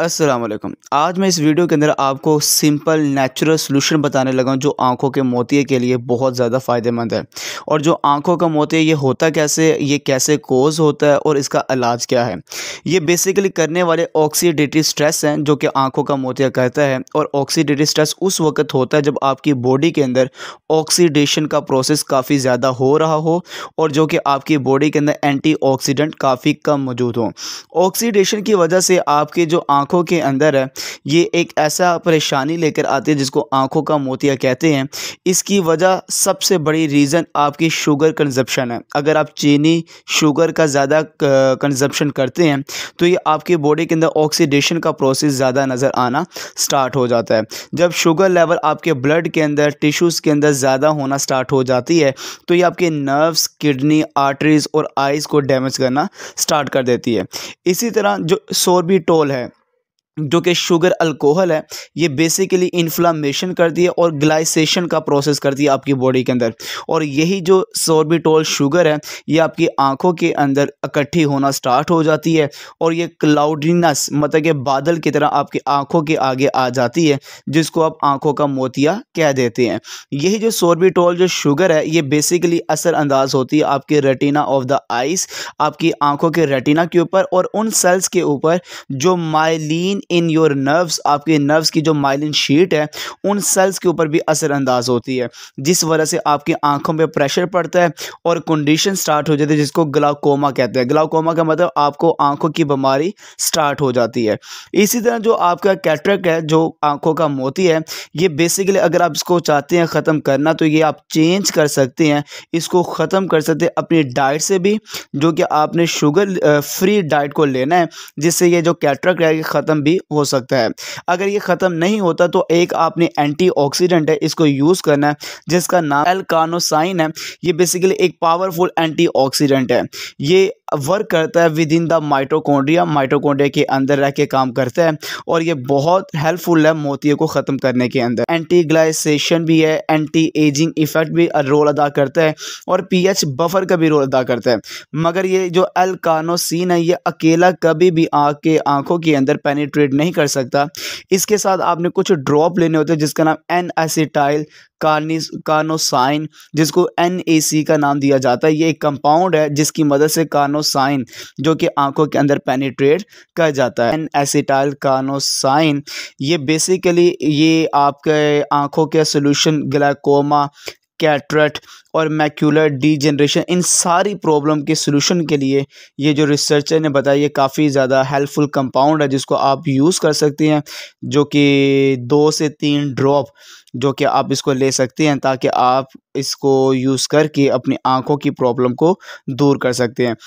असलम आज मैं इस वीडियो के अंदर आपको सिंपल नेचुरल सोल्यूशन बताने लगा हूँ जो आंखों के मोती के लिए बहुत ज़्यादा फ़ायदेमंद है और जो आंखों का मोतिया ये होता कैसे ये कैसे कोज होता है और इसका इलाज क्या है ये बेसिकली करने वाले ऑक्सीडेटिव स्ट्रेस हैं जो कि आंखों का मोतिया कहता है और ऑक्सीडेटिव स्ट्रेस उस वक्त होता है जब आपकी बॉडी के अंदर ऑक्सीडेशन का प्रोसेस काफ़ी ज़्यादा हो रहा हो और जो कि आपकी बॉडी के अंदर एंटी काफ़ी कम मौजूद हो ऑक्सीडेशन की वजह से आपके जो आँख आँखों के अंदर ये एक ऐसा परेशानी लेकर आती है जिसको आँखों का मोतिया कहते हैं इसकी वजह सबसे बड़ी रीज़न आपकी शुगर कंजप्शन है अगर आप चीनी शुगर का ज़्यादा कंजप्शन करते हैं तो ये आपकी बॉडी के अंदर ऑक्सीडेशन का प्रोसेस ज़्यादा नज़र आना स्टार्ट हो जाता है जब शुगर लेवल आपके ब्लड के अंदर टिश्यूज़ के अंदर ज़्यादा होना स्टार्ट हो जाती है तो ये आपके नर्व्स किडनी आर्टरीज़ और आइज़ को डैमेज करना स्टार्ट कर देती है इसी तरह जो सोरबी टोल है जो कि शुगर अल्कोहल है ये बेसिकली इन्फ्लामेशन कर है और ग्लाइसेशन का प्रोसेस कर दिया आपकी बॉडी के अंदर और यही जो सोरबिटोल शुगर है ये आपकी आंखों के अंदर इकट्ठी होना स्टार्ट हो जाती है और ये क्लाउडीनेस मतलब कि बादल की तरह आपकी आंखों के आगे आ जाती है जिसको आप आंखों का मोतिया कह देते हैं यही जो सोरबिटोल जो शुगर है ये बेसिकली असरअंदाज होती है आपके रेटिना ऑफ द आइस आपकी आंखों के रेटिना के ऊपर और उन सेल्स के ऊपर जो माइलिन इन योर नर्व्स आपके नर्व्स की जो माइलिन शीट है उन सेल्स के ऊपर भी असरअंदाज होती है जिस वजह से आपकी आंखों पर प्रेशर पड़ता है और कंडीशन स्टार्ट हो जाती है जिसको ग्लाकोमा कहते हैं ग्लाकोमा का मतलब आपको आंखों की बीमारी स्टार्ट हो जाती है इसी तरह जो आपका कैटरक है जो आंखों का मोती है ये बेसिकली अगर आप इसको चाहते हैं ख़त्म करना तो ये आप चेंज कर सकते हैं इसको ख़त्म कर सकते हैं अपनी डाइट से भी जो कि आपने शुगर फ्री डाइट को लेना है जिससे ये जो कैटरक है ये ख़त्म भी भी हो सकता है अगर ये ख़त्म नहीं होता तो एक आपने एंटीऑक्सीडेंट है इसको यूज़ करना है जिसका नाम एलकानोसाइन है ये बेसिकली एक पावरफुल एंटीऑक्सीडेंट है ये वर्क करता है within the mitochondria mitochondria के अंदर रह के काम करता है और ये बहुत हेल्पफुल है मोती को ख़त्म करने के अंदर एंटी ग्लाइसेशन भी है एंटी एजिंग इफेक्ट भी रोल अदा करता है और पीएच बफर का भी रोल अदा करता है मगर ये जो एलकानोसिन है ये अकेला कभी भी आँख के आँखों के अंदर पेनीट्रेट ट्रेड नहीं कर सकता इसके साथ आपने कुछ ड्रॉप लेने होते हैं जिसका नाम एन एसिटाइल कार्निस कार्नोसाइन जिसको एन का नाम दिया जाता है ये एक कंपाउंड है जिसकी मदद से कार्नोसाइन जो कि आंखों के अंदर पेनिट्रेट कर जाता है एन एसिटाइल कार्नोसाइन ये बेसिकली ये आपके आंखों के सोल्यूशन ग्लाकोमा कैटरेट और मैक्यूलर डी जनरेशन इन सारी प्रॉब्लम के सोल्यूशन के लिए ये जो रिसर्चर ने बताया ये काफ़ी ज़्यादा हेल्पफुल कंपाउंड है जिसको आप यूज़ कर सकते हैं जो कि दो से तीन ड्रॉप जो कि आप इसको ले सकते हैं ताकि आप इसको यूज़ करके अपनी आँखों की प्रॉब्लम को दूर कर सकते हैं